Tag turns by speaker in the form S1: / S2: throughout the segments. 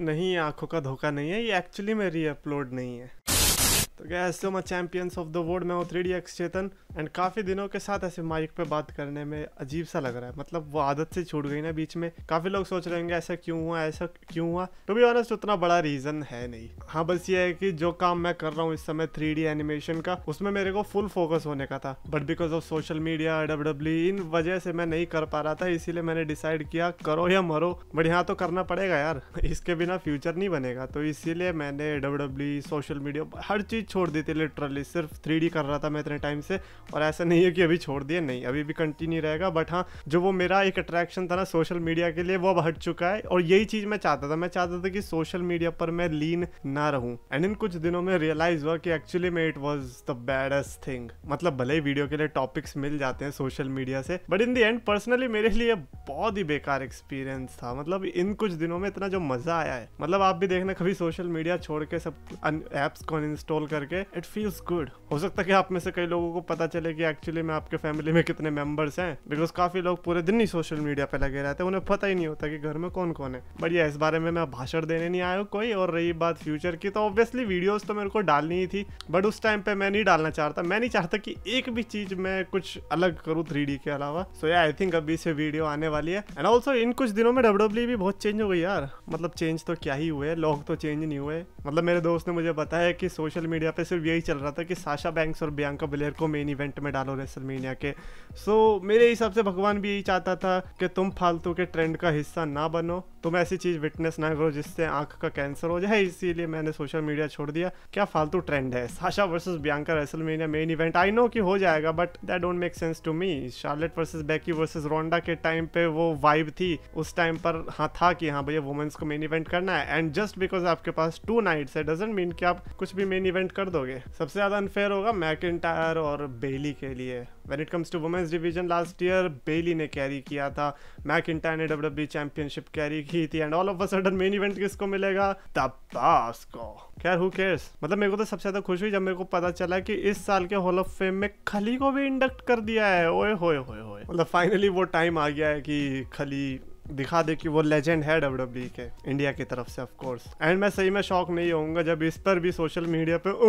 S1: नहीं आंखों का धोखा नहीं है ये एक्चुअली में रीअपलोड नहीं है तो क्या so much champions of the world मैं हूँ three D X Chetan and काफ़ी दिनों के साथ ऐसे माइक पे बात करने में अजीब सा लग रहा है मतलब वो आदत से छूट गई ना बीच में काफ़ी लोग सोच रहे होंगे ऐसा क्यों हुआ ऐसा क्यों हुआ टू बी ऑनेस्ट उतना बड़ा रीज़न है नहीं हाँ बस ये है कि जो काम मैं कर रहा हूँ इस समय थ्री एनिमेशन का उसमें मेरे को फुल फोकस होने का था but because of social media W इन वजह से मैं नहीं कर पा रहा था इसीलिए मैंने डिसाइड किया करो या मरो बट यहाँ तो करना पड़ेगा यार इसके बिना फ्यूचर नहीं बनेगा तो इसीलिए मैंने डब्ल्यू सोशल मीडिया हर चीज़ ही छोड़ दी थी लिटरली सिर्फ थ्री कर रहा था मैं इतने टाइम से और ऐसा नहीं है कि अभी छोड़ दिया नहीं अभी भी कंटिन्यू रहेगा बट हाँ जो वो मेरा एक अट्रैक्शन था ना सोशल मीडिया के लिए वो अब हट चुका है और यही चीज़ मैं चाहता था मैं चाहता था कि सोशल मीडिया पर मैं लीन ना रहूँ एंड इन कुछ दिनों में रियलाइज हुआ कि एक्चुअली में it was the baddest thing मतलब भले ही वीडियो के लिए टॉपिक्स मिल जाते हैं सोशल मीडिया से but in the end personally मेरे लिए बहुत ही बेकार एक्सपीरियंस था मतलब इन कुछ दिनों में इतना जो मज़ा आया है मतलब आप भी देखना कभी सोशल मीडिया छोड़ के सब एप्स को इंस्टॉल करके इट फील्स गुड हो सकता है कि आप में से कई लोगों को पता चले कि एक्चुअली में आपके फैमिली में कितने मेंबर्स हैं बिकॉज काफ़ी लोग पूरे दिन ही सोशल मीडिया पे लगे रहते हैं उन्हें पता ही नहीं होता कि घर में कौन कौन है बट ये इस बारे में मैं भाषण देने नहीं आया हूँ कोई और रही बात फ्यूचर की तो ऑब्वियसली वीडियोज तो मेरे को डालनी ही थी बट उस टाइम पे मैं नहीं डालना चाहता मैं नहीं चाहता कि एक भी चीज़ मैं कुछ अलग करूँ थ्री के अलावा सो या आई थिंक अभी से वीडियो आने वाली है एंड ऑल्सो इन कुछ दिनों में डब्ल्यू e भी बहुत चेंज हो गई यार मतलब चेंज तो क्या ही हुए लोग तो चेंज नहीं हुए मतलब मेरे दोस्त ने मुझे बताया कि सोशल मीडिया पे सिर्फ यही चल रहा था कि साशा बैंक्स और बियांका बलेर को मेन इवेंट में डालो रेसलमेनिया के सो so, मेरे हिसाब से भगवान भी यही चाहता था कि तुम फालतू के ट्रेंड का हिस्सा ना बनो तो मैं ऐसी चीज़ विटनेस ना करूँ जिससे आंख का कैंसर हो जाए इसीलिए मैंने सोशल मीडिया छोड़ दिया क्या फालतू ट्रेंड है Sasha versus Bianca WrestleMania main event I know कि हो जाएगा but that don't make sense to me Charlotte versus Becky versus Ronda के टाइम पे वो वाइब थी उस टाइम पर हाँ था कि हाँ भैया वुमेंस को मेन इवेंट करना है एंड जस्ट बिकॉज आपके पास टू नाइट्स है डजेंट मीन कि आप कुछ भी मेन इवेंट कर दोगे सबसे ज़्यादा अनफेयर होगा मैक और बेली के लिए when it comes to women's division last year Bayley ने कैरी किया था इंटायर ने डब्ल्यू चैंपियनशिप कैरी की थी थी and all of a sudden main event किसको मिलेगा तब्बास को खैर हु केयर्स मतलब मेरे को तो सबसे ज्यादा खुश हुई जब मेरे को पता चला कि इस साल के हॉल ऑफ फेम में खली को भी इंडक्ट कर दिया है ओए होए होए होए मतलब फाइनली वो टाइम आ गया है कि खली दिखा दे कि वो लेजेंड है डब्ल्यू e के इंडिया की तरफ से ऑफ कोर्स एंड मैं सही में शौक नहीं होऊंगा जब इस पर भी सोशल मीडिया पे ओ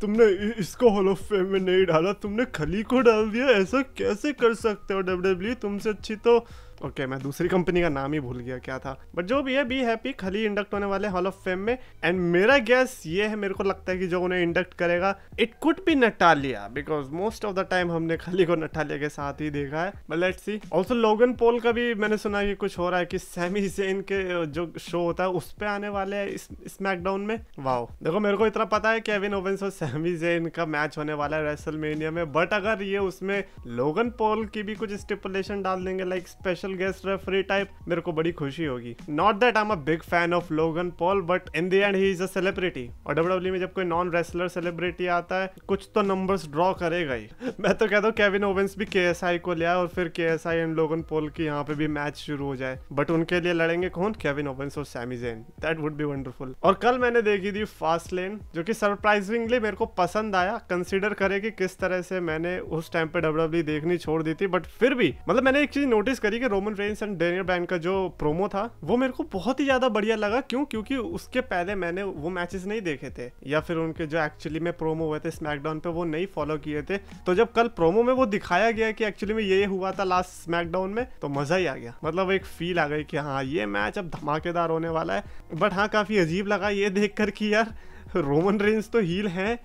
S1: तुमने इसको हॉल ऑफ फेम में नहीं डाला तुमने खली को डाल दिया ऐसा कैसे कर सकते हो डब्ल्यू e? तुमसे अच्छी तो ओके okay, मैं दूसरी कंपनी का नाम ही भूल गया क्या था बट जो भी है बी हैप्पी खाली इंडक्ट होने वाले हॉल ऑफ फेम में एंड मेरा गैस ये है मेरे को लगता है कि जो उन्हें इंडक्ट करेगा it could be Natalya because most of the time हमने खाली को नटालिया के साथ ही देखा है बट लेट्स सी ऑल्सो लोगन पोल का भी मैंने सुना कि कुछ हो रहा है कि सेमी सेन के जो शो होता है उस पर आने वाले है इस स्मैकडाउन में वाओ देखो मेरे को इतना पता है केविन ओवेंस और सेमी जेन का मैच होने वाला है रेसलमेनिया में बट अगर ये उसमें लोगन पोल की भी कुछ स्टिपुलेशन डाल देंगे like special guest referee type मेरे को बड़ी खुशी होगी not that I am a big fan of Logan Paul but in the end he is a celebrity और डब्ल्यू e में जब कोई नॉन रेसलर सेलिब्रिटी आता है कुछ तो नंबर्स ड्रॉ करेगा ही मैं तो कहता हूँ केविन ओवेंस भी के को लिया और फिर के एस आई एंड लोगन पोल की यहाँ पे भी मैच शुरू हो जाए बट उनके लिए लड़ेंगे कौन केविन ओवेंस और Sami Zayn that would be wonderful और कल मैंने देखी थी फास्ट लेन जो कि सरप्राइजिंगली मेरे को पसंद आया कंसिडर करे कि किस तरह से मैंने उस टाइम पे डब्ल्यू e देखनी छोड़ दी थी बट फिर भी मतलब मैंने एक चीज नोटिस करी कि Roman Reigns and Daniel Bryan का जो प्रोमो था वो मेरे को बहुत ही ज़्यादा बढ़िया लगा क्यों क्योंकि उसके पहले मैंने वो मैचेस नहीं देखे थे या फिर उनके जो एक्चुअली में प्रोमो हुए थे स्मैकडाउन पे वो नहीं फॉलो किए थे तो जब कल प्रोमो में वो दिखाया गया कि एक्चुअली में ये हुआ था लास्ट स्मैकडाउन में तो मज़ा ही आ गया मतलब एक फील आ गई कि हाँ ये मैच अब धमाकेदार होने वाला है बट हाँ काफ़ी अजीब लगा ये देख कर कि यार रोमन रेंस तो हील है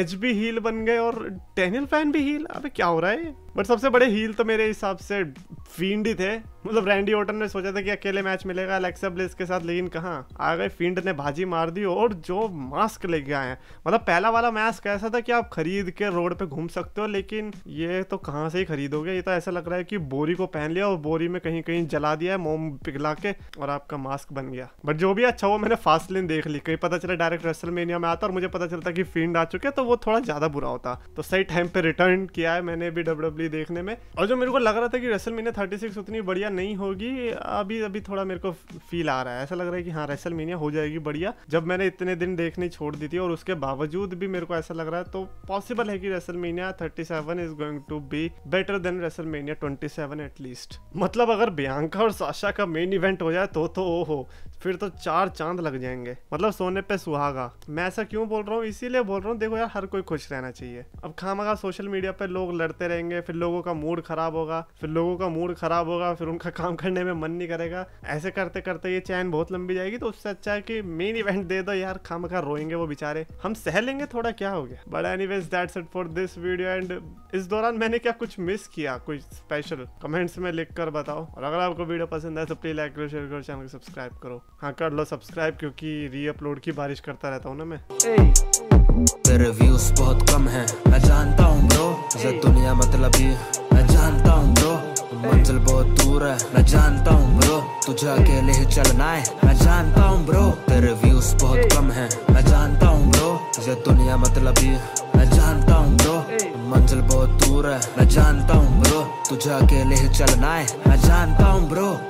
S1: एच भी हील बन गए और डेनियल फैन भी हील अबे क्या हो रहा है बट सबसे बड़े हील तो मेरे हिसाब से फींड ही थे मतलब रैंडी ओटन ने सोचा था कि अकेले मैच मिलेगा अलेक्सा ब्लेस के साथ लेकिन कहाँ आ गए फींड ने भाजी मार दी और जो मास्क लेके आए हैं मतलब पहला वाला मास्क ऐसा था कि आप खरीद के रोड पे घूम सकते हो लेकिन ये तो कहाँ से ही खरीदोगे ये तो ऐसा लग रहा है कि बोरी को पहन लिया और बोरी में कहीं कहीं जला दिया है मोम पिघला के और आपका मास्क बन गया बट जो भी अच्छा वो मैंने फास्ट लेन देख ली कहीं पता चला डायरेक्ट रेसल में आता और मुझे पता चलता कि फींड आ चुके तो वो थोड़ा ज़्यादा बुरा होता तो सही टाइम पे रिटर्न किया है मैंने भी डब्ल्यू e देखने में और जो मेरे को लग रहा था कि रेसल मेनिया थर्टी सिक्स उतनी बढ़िया नहीं होगी अभी अभी थोड़ा मेरे को फील आ रहा है ऐसा लग रहा है कि हाँ रेसल मीनिया हो जाएगी बढ़िया जब मैंने इतने दिन देखनी छोड़ दी थी और उसके बावजूद भी मेरे को ऐसा लग रहा है तो पॉसिबल है कि WrestleMania thirty seven is going to be better than WrestleMania twenty seven at least मतलब अगर बियांका और साशा का मेन इवेंट हो जाए तो तो ओ हो फिर तो चार चांद लग जाएंगे मतलब सोने पे सुहागा मैं ऐसा क्यों बोल रहा हूँ इसीलिए बोल रहा हूँ देखो यार हर कोई खुश रहना चाहिए अब खामा सोशल मीडिया पर लोग लड़ते रहेंगे फिर लोगों का मूड खराब होगा फिर लोगों का मूड खराब होगा फिर उनका काम करने में मन नहीं करेगा ऐसे करते करते ये चैन बहुत लंबी जाएगी तो उससे अच्छा है कि मेन इवेंट दे दो यार खाम खा रोएंगे वो बेचारे हम सह लेंगे थोड़ा क्या हो गया but anyways that's it for this video and इस दौरान मैंने क्या कुछ मिस किया कुछ स्पेशल कमेंट्स में लिख कर बताओ और अगर आपको वीडियो पसंद है तो प्लीज लाइक करो शेयर करो चैनल को सब्सक्राइब करो हाँ कर लो सब्सक्राइब क्योंकि रीअपलोड की बारिश करता रहता हूँ ना मैं तेरे व्यूज बहुत कम है मैं जानता हूँ ब्रो ये दुनिया मतलब ही मैं जानता हूँ ब्रो मंजिल बहुत दूर है मैं जानता हूँ ब्रो तुझे अकेले ही चलना है मैं जानता हूँ ब्रो तेरे व्यूज बहुत कम है मैं जानता हूँ ब्रो ये दुनिया मतलब ही मैं जानता हूँ ब्रो मंजिल बहुत दूर है मैं जानता हूँ ब्रो तुझे अकेले ही चलना है मैं जानता हूँ ब्रो